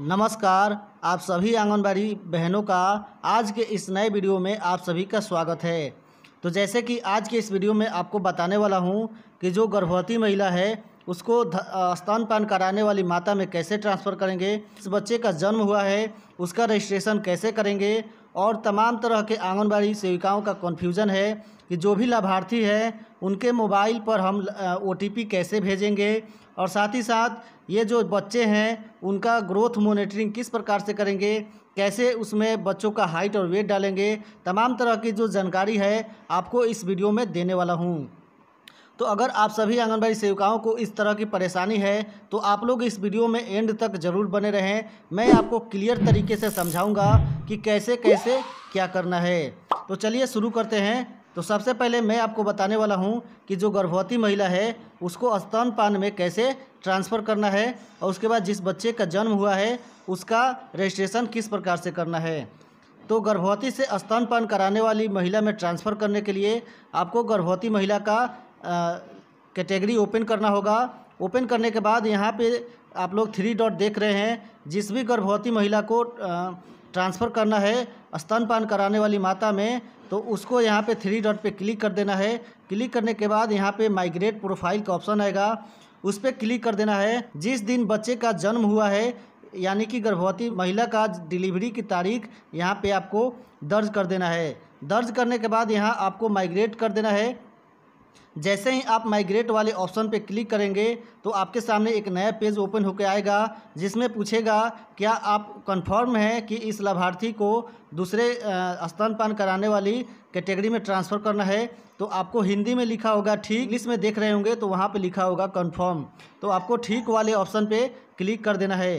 नमस्कार आप सभी आंगनबाड़ी बहनों का आज के इस नए वीडियो में आप सभी का स्वागत है तो जैसे कि आज के इस वीडियो में आपको बताने वाला हूं कि जो गर्भवती महिला है उसको स्तनपान कराने वाली माता में कैसे ट्रांसफ़र करेंगे इस बच्चे का जन्म हुआ है उसका रजिस्ट्रेशन कैसे करेंगे और तमाम तरह के आंगनबाड़ी सेविकाओं का कन्फ्यूज़न है कि जो भी लाभार्थी है उनके मोबाइल पर हम ओ कैसे भेजेंगे और साथ ही साथ ये जो बच्चे हैं उनका ग्रोथ मोनिटरिंग किस प्रकार से करेंगे कैसे उसमें बच्चों का हाइट और वेट डालेंगे तमाम तरह की जो जानकारी है आपको इस वीडियो में देने वाला हूँ तो अगर आप सभी आंगनबाड़ी सेविकाओं को इस तरह की परेशानी है तो आप लोग इस वीडियो में एंड तक ज़रूर बने रहें मैं आपको क्लियर तरीके से समझाऊँगा कि कैसे कैसे क्या करना है तो चलिए शुरू करते हैं तो सबसे पहले मैं आपको बताने वाला हूँ कि जो गर्भवती महिला है उसको स्तनपान में कैसे ट्रांसफ़र करना है और उसके बाद जिस बच्चे का जन्म हुआ है उसका रजिस्ट्रेशन किस प्रकार से करना है तो गर्भवती से स्तनपान कराने वाली महिला में ट्रांसफ़र करने के लिए आपको गर्भवती महिला का कैटेगरी ओपन करना होगा ओपन करने के बाद यहाँ पे आप लोग थ्री डॉट देख रहे हैं जिस भी गर्भवती महिला को ट्रांसफ़र करना है स्तनपान कराने वाली माता में तो उसको यहाँ पे थ्री डॉट पे क्लिक कर देना है क्लिक करने के बाद यहाँ पे माइग्रेट प्रोफाइल का ऑप्शन आएगा उस पर क्लिक कर देना है जिस दिन बच्चे का जन्म हुआ है यानी कि गर्भवती महिला का डिलीवरी की तारीख यहाँ पे आपको दर्ज कर देना है दर्ज करने के बाद यहाँ आपको माइग्रेट कर देना है जैसे ही आप माइग्रेट वाले ऑप्शन पर क्लिक करेंगे तो आपके सामने एक नया पेज ओपन होकर आएगा जिसमें पूछेगा क्या आप कंफर्म हैं कि इस लाभार्थी को दूसरे स्तनपान कराने वाली कैटेगरी में ट्रांसफ़र करना है तो आपको हिंदी में लिखा होगा ठीक इंग्लिश में देख रहे होंगे तो वहाँ पे लिखा होगा कन्फर्म तो आपको ठीक वाले ऑप्शन पर क्लिक कर देना है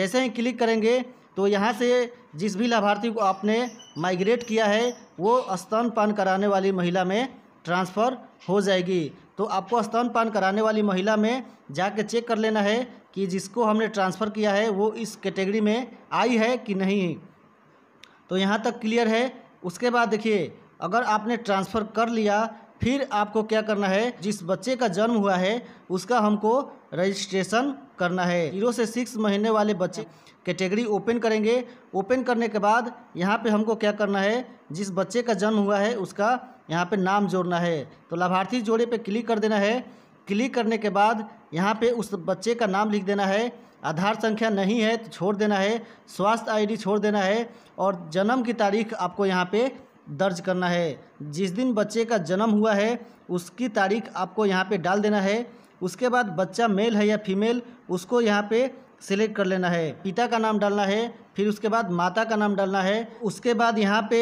जैसे ही क्लिक करेंगे तो यहाँ से जिस भी लाभार्थी को आपने माइग्रेट किया है वो स्तनपान कराने वाली महिला में ट्रांसफ़र हो जाएगी तो आपको स्तनपान कराने वाली महिला में जाके चेक कर लेना है कि जिसको हमने ट्रांसफ़र किया है वो इस कैटेगरी में आई है कि नहीं तो यहाँ तक क्लियर है उसके बाद देखिए अगर आपने ट्रांसफ़र कर लिया फिर आपको क्या करना है जिस बच्चे का जन्म हुआ है उसका हमको रजिस्ट्रेशन करना है जीरो से सिक्स महीने वाले बच्चे कैटेगरी ओपन करेंगे ओपन करने के बाद यहाँ पे हमको क्या करना है जिस बच्चे का जन्म हुआ है उसका यहाँ पे नाम जोड़ना है तो लाभार्थी जोड़े पे क्लिक कर देना है क्लिक करने के बाद यहाँ पे उस बच्चे का नाम लिख देना है आधार संख्या नहीं है तो छोड़ देना है स्वास्थ्य आईडी छोड़ देना है और जन्म की तारीख आपको यहाँ पर दर्ज करना है जिस दिन बच्चे का जन्म हुआ है उसकी तारीख आपको यहाँ पर डाल देना है उसके बाद बच्चा मेल है या फीमेल उसको यहाँ पे सिलेक्ट कर लेना है पिता का नाम डालना है फिर उसके बाद माता का नाम डालना है उसके बाद यहाँ पे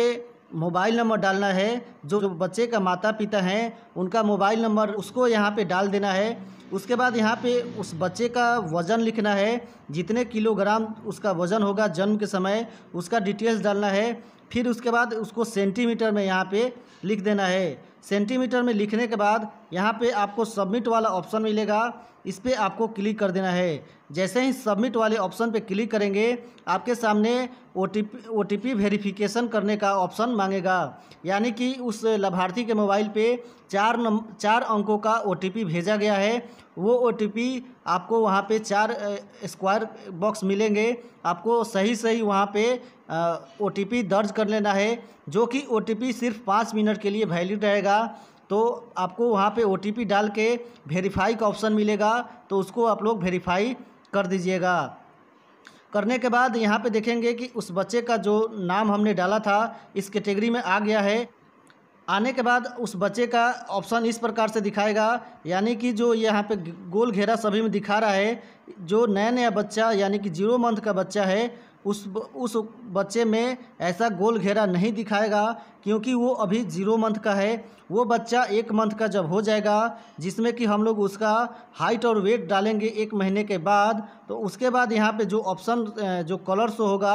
मोबाइल नंबर डालना है जो जो बच्चे का माता पिता हैं उनका मोबाइल नंबर उसको यहाँ पे डाल देना है उसके बाद यहाँ पे उस बच्चे का वज़न लिखना है जितने किलोग्राम उसका वज़न होगा जन्म के समय उसका डिटेल्स डालना है फिर उसके बाद उसको सेंटीमीटर में यहाँ पे लिख देना है सेंटीमीटर में लिखने के बाद यहाँ पे आपको सबमिट वाला ऑप्शन मिलेगा इस पर आपको क्लिक कर देना है जैसे ही सबमिट वाले ऑप्शन पे क्लिक करेंगे आपके सामने ओ टी पी वेरिफिकेशन करने का ऑप्शन मांगेगा यानी कि उस लाभार्थी के मोबाइल पे चार नम चार अंकों का ओ टी पी भेजा गया है वो ओ टी पी आपको वहाँ पे चार स्क्वायर बॉक्स मिलेंगे आपको सही सही वहाँ पे ओ टी पी दर्ज कर लेना है जो कि ओ टी पी सिर्फ पाँच मिनट के लिए वैलिड रहेगा तो आपको वहाँ पे ओ डाल के वेरीफाई का ऑप्शन मिलेगा तो उसको आप लोग वेरीफाई कर दीजिएगा करने के बाद यहाँ पे देखेंगे कि उस बच्चे का जो नाम हमने डाला था इस कैटेगरी में आ गया है आने के बाद उस बच्चे का ऑप्शन इस प्रकार से दिखाएगा यानी कि जो यहाँ पे गोल घेरा सभी में दिखा रहा है जो नया नया बच्चा यानी कि जीरो मंथ का बच्चा है उस उस बच्चे में ऐसा गोल घेरा नहीं दिखाएगा क्योंकि वो अभी ज़ीरो मंथ का है वो बच्चा एक मंथ का जब हो जाएगा जिसमें कि हम लोग उसका हाइट और वेट डालेंगे एक महीने के बाद तो उसके बाद यहाँ पे जो ऑप्शन जो कलर शो होगा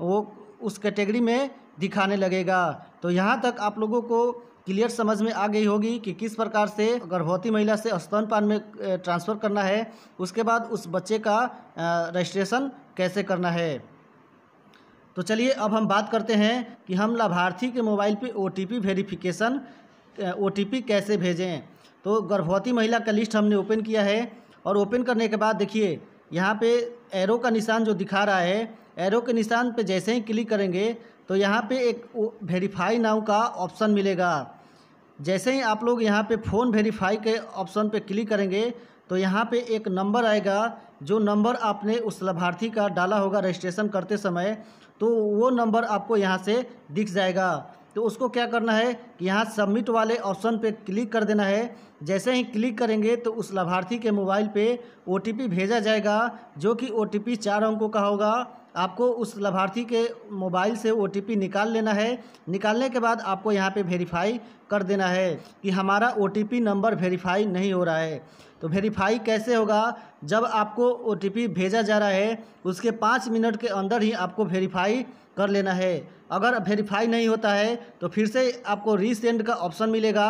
वो उस कैटेगरी में दिखाने लगेगा तो यहाँ तक आप लोगों को क्लियर समझ में आ गई होगी कि किस प्रकार से गर्भवती महिला से स्तनपान में ट्रांसफ़र करना है उसके बाद उस बच्चे का रजिस्ट्रेशन कैसे करना है तो चलिए अब हम बात करते हैं कि हम लाभार्थी के मोबाइल पे ओ टी वेरिफिकेशन ओ कैसे भेजें तो गर्भवती महिला का लिस्ट हमने ओपन किया है और ओपन करने के बाद देखिए यहाँ पे एरो का निशान जो दिखा रहा है एरो के निशान पे जैसे ही क्लिक करेंगे तो यहाँ पे एक वेरीफाई नाउ का ऑप्शन मिलेगा जैसे ही आप लोग यहाँ पे फ़ोन वेरीफाई के ऑप्शन पे क्लिक करेंगे तो यहाँ पे एक नंबर आएगा जो नंबर आपने उस लाभार्थी का डाला होगा रजिस्ट्रेशन करते समय तो वो नंबर आपको यहाँ से दिख जाएगा तो उसको क्या करना है कि यहाँ सबमिट वाले ऑप्शन पे क्लिक कर देना है जैसे ही क्लिक करेंगे तो उस लाभार्थी के मोबाइल पे ओ भेजा जाएगा जो कि ओ टी चार अंकों का होगा आपको उस लाभार्थी के मोबाइल से ओ निकाल लेना है निकालने के बाद आपको यहाँ पे वेरीफाई कर देना है कि हमारा ओ नंबर वेरीफाई नहीं हो रहा है तो वेरीफाई कैसे होगा जब आपको ओ भेजा जा रहा है उसके पाँच मिनट के अंदर ही आपको वेरीफाई कर लेना है अगर वेरीफाई नहीं होता है तो फिर से आपको रीसेंड का ऑप्शन मिलेगा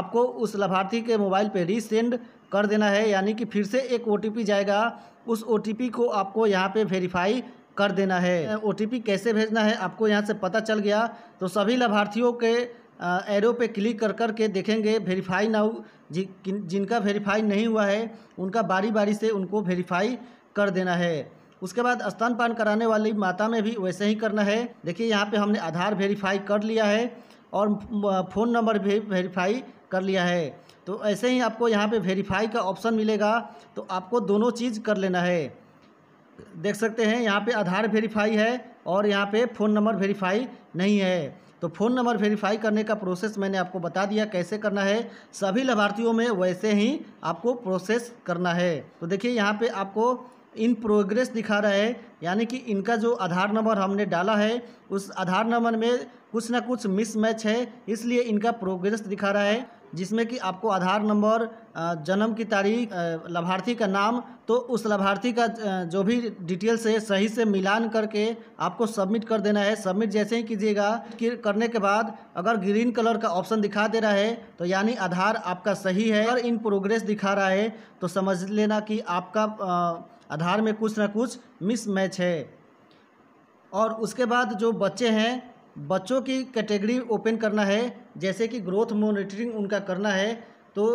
आपको उस लाभार्थी के मोबाइल पे रीसेंड कर देना है यानी कि फिर से एक ओ जाएगा उस ओ को आपको यहाँ पे वेरीफाई कर देना है ओ कैसे भेजना है आपको यहाँ से पता चल गया तो सभी लाभार्थियों के एरो पे क्लिक कर कर के देखेंगे वेरीफाई नाउ जि, जिनका वेरीफाई नहीं हुआ है उनका बारी बारी से उनको वेरीफाई कर देना है उसके बाद स्तनपान कराने वाली माता में भी वैसे ही करना है देखिए यहाँ पे हमने आधार वेरीफाई कर लिया है और फ़ोन नंबर भी वेरीफाई कर लिया है तो ऐसे ही आपको यहाँ पे वेरीफाई का ऑप्शन मिलेगा तो आपको दोनों चीज़ कर लेना है देख सकते हैं यहाँ पे आधार वेरीफाई है और यहाँ पे फ़ोन नंबर वेरीफाई नहीं है तो फ़ोन नंबर वेरीफाई करने का प्रोसेस मैंने आपको बता दिया कैसे करना है सभी लाभार्थियों में वैसे ही आपको प्रोसेस करना है तो देखिए यहाँ पे आपको इन प्रोग्रेस दिखा रहा है यानी कि इनका जो आधार नंबर हमने डाला है उस आधार नंबर में कुछ ना कुछ मिसमैच है इसलिए इनका प्रोग्रेस दिखा रहा है जिसमें कि आपको आधार नंबर जन्म की तारीख लाभार्थी का नाम तो उस लाभार्थी का जो भी डिटेल्स है सही से मिलान करके आपको सबमिट कर देना है सबमिट जैसे ही कीजिएगा कि करने के बाद अगर ग्रीन कलर का ऑप्शन दिखा दे रहा है तो यानी आधार आपका सही है अगर इन प्रोग्रेस दिखा रहा है तो समझ लेना कि आपका आधार में कुछ ना कुछ मिसमैच है और उसके बाद जो बच्चे हैं बच्चों की कैटेगरी ओपन करना है जैसे कि ग्रोथ मॉनिटरिंग उनका करना है तो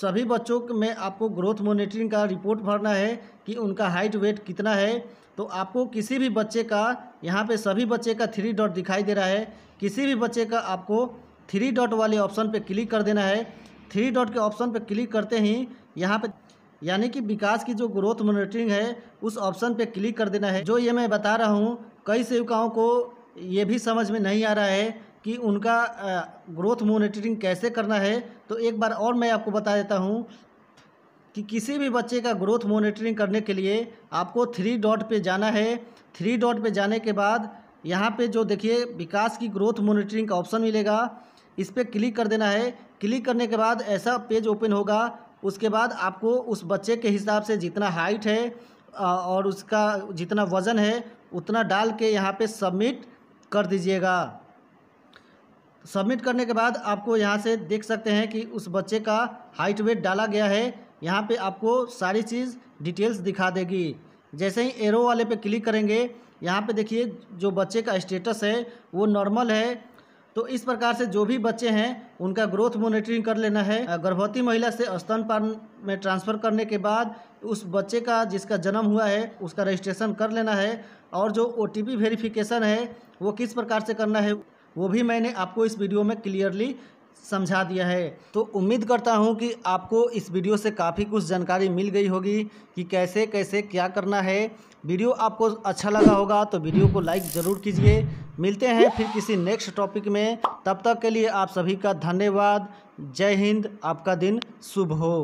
सभी बच्चों में आपको ग्रोथ मॉनिटरिंग का रिपोर्ट भरना है कि उनका हाइट वेट कितना है तो आपको किसी भी बच्चे का यहाँ पे सभी बच्चे का थ्री डॉट दिखाई दे रहा है किसी भी बच्चे का आपको थ्री डॉट वाले ऑप्शन पे क्लिक कर देना है थ्री डॉट के ऑप्शन पे क्लिक करते ही यहाँ पे यानी कि विकास की जो ग्रोथ मोनिटरिंग है उस ऑप्शन पे क्लिक कर देना है जो ये मैं बता रहा हूँ कई सेविकाओं को ये भी समझ में नहीं आ रहा है कि उनका ग्रोथ मोनिटरिंग कैसे करना है तो एक बार और मैं आपको बता देता हूँ कि किसी भी बच्चे का ग्रोथ मोनिटरिंग करने के लिए आपको थ्री डॉट पे जाना है थ्री डॉट पे जाने के बाद यहाँ पे जो देखिए विकास की ग्रोथ मोनिटरिंग का ऑप्शन मिलेगा इस पर क्लिक कर देना है क्लिक करने के बाद ऐसा पेज ओपन होगा उसके बाद आपको उस बच्चे के हिसाब से जितना हाइट है और उसका जितना वज़न है उतना डाल के यहाँ पर सबमिट कर दीजिएगा सबमिट करने के बाद आपको यहाँ से देख सकते हैं कि उस बच्चे का हाइट वेट डाला गया है यहाँ पे आपको सारी चीज़ डिटेल्स दिखा देगी जैसे ही एरो वाले पे क्लिक करेंगे यहाँ पे देखिए जो बच्चे का स्टेटस है वो नॉर्मल है तो इस प्रकार से जो भी बच्चे हैं उनका ग्रोथ मॉनिटरिंग कर लेना है गर्भवती महिला से स्तनपान में ट्रांसफ़र करने के बाद उस बच्चे का जिसका जन्म हुआ है उसका रजिस्ट्रेशन कर लेना है और जो ओ टी है वो किस प्रकार से करना है वो भी मैंने आपको इस वीडियो में क्लियरली समझा दिया है तो उम्मीद करता हूँ कि आपको इस वीडियो से काफ़ी कुछ जानकारी मिल गई होगी कि कैसे कैसे क्या करना है वीडियो आपको अच्छा लगा होगा तो वीडियो को लाइक ज़रूर कीजिए मिलते हैं फिर किसी नेक्स्ट टॉपिक में तब तक के लिए आप सभी का धन्यवाद जय हिंद आपका दिन शुभ हो